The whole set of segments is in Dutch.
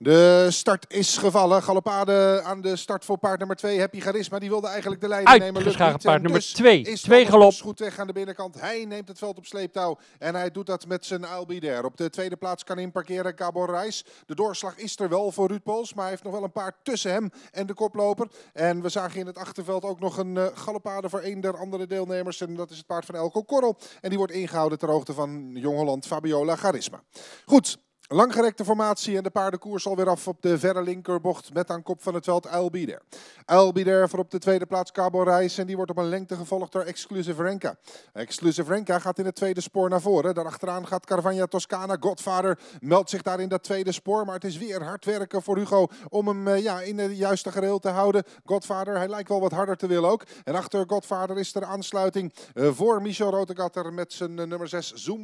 De start is gevallen. Galopade aan de start voor paard nummer 2. Happy Charisma. Die wilde eigenlijk de leiding nemen. Uitgeschragen paard nummer 2. Dus twee galop. goed weg aan de binnenkant. Hij neemt het veld op sleeptouw. En hij doet dat met zijn Albider. Op de tweede plaats kan inparkeren Cabo Reis. De doorslag is er wel voor Ruud Pols. Maar hij heeft nog wel een paard tussen hem en de koploper. En we zagen in het achterveld ook nog een eh, galopade voor een der andere deelnemers. En dat is het paard van Elko Korrel. En die wordt ingehouden ter hoogte van Jong-Holland Fabiola Charisma. Goed, Langgerekte formatie en de paardenkoers alweer af op de verre linkerbocht met aan kop van het veld Uilbieder. Elbider voor op de tweede plaats Cabo Reis en die wordt op een lengte gevolgd door Exclusive Renka. Exclusive Renka gaat in het tweede spoor naar voren. Daarachteraan gaat Carvagna Toscana. Godfather meldt zich daar in dat tweede spoor, maar het is weer hard werken voor Hugo om hem eh, ja, in de juiste gereel te houden. Godfather, hij lijkt wel wat harder te willen ook. En achter Godfather is er aansluiting eh, voor Michel Rotegatter met zijn eh, nummer 6 Zoom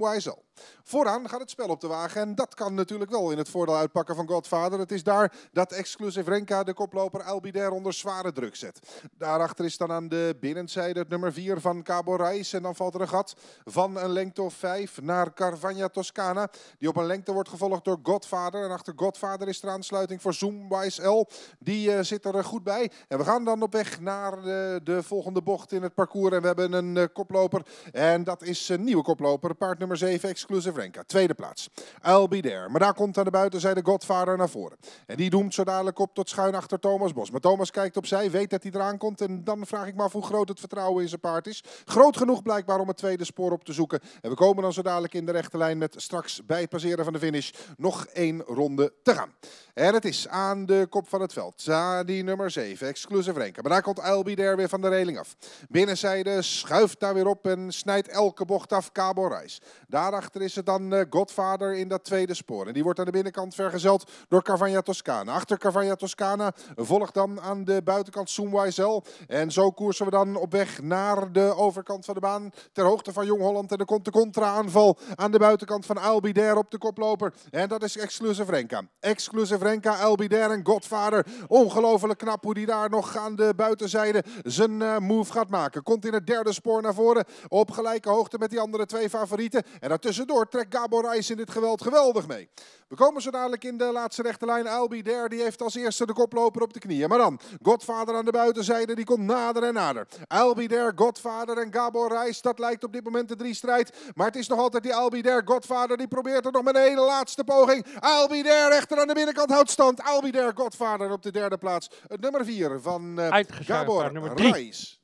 Vooraan gaat het spel op de wagen en dat kan natuurlijk wel in het voordeel uitpakken van Godfather. Het is daar dat exclusief Renka de koploper Albider onder zware druk zet. Daarachter is dan aan de binnenzijde het nummer 4 van Cabo Reis en dan valt er een gat van een lengte of 5 naar Carvagna Toscana. Die op een lengte wordt gevolgd door Godfather en achter Godfather is er aansluiting voor Zoomwise L. Die uh, zit er eh, goed bij en we gaan dan op weg naar eh, de volgende bocht in het parcours en we hebben een koploper en dat is een nieuwe koploper, paard nummer 7 Exclusive Renka. Tweede plaats. I'll Be There. Maar daar komt aan de buitenzijde Godfather naar voren. En die doemt zo dadelijk op tot schuin achter Thomas Bos. Maar Thomas kijkt opzij, weet dat hij eraan komt. En dan vraag ik me af hoe groot het vertrouwen in zijn paard is. Groot genoeg blijkbaar om het tweede spoor op te zoeken. En we komen dan zo dadelijk in de rechte lijn met straks bij het passeren van de finish nog één ronde te gaan. En het is aan de kop van het veld. die nummer 7, exclusive Renka. Maar daar komt Albi der weer van de reling af. Binnenzijde schuift daar weer op en snijdt elke bocht af Cabo Reis. Daarachter Daarachter is er dan eh, Godfather in dat tweede spoor. En die wordt aan de binnenkant vergezeld door Carvagna Toscana. Achter Carvagna Toscana volgt dan aan de buitenkant Soenwaisel. En zo koersen we dan op weg naar de overkant van de baan. Ter hoogte van Jong Holland. En er komt de contra-aanval aan de buitenkant van Albider op de koploper. En dat is Exclusive Renka. Exclusive Renka, Albider en Godfather. Ongelooflijk knap hoe die daar nog aan de buitenzijde zijn eh, move gaat maken. Komt in het derde spoor naar voren. Op gelijke hoogte met die andere twee favorieten. En daartussen tussendoor trekt Gabo Reis in dit geweld geweldig mee. We komen zo dadelijk in de laatste rechterlijn. Albi Der die heeft als eerste de koploper op de knieën. Maar dan Godvader aan de buitenzijde. Die komt nader en nader. Albi Der, Godvader en Gabo Reis. Dat lijkt op dit moment de drie strijd. Maar het is nog altijd die Albi Der. Godvader die probeert er nog met een hele laatste poging. Albi rechter aan de binnenkant houdt stand. Albi Der, Godvader op de derde plaats. Het nummer vier van eh, uh, Gabo Reis.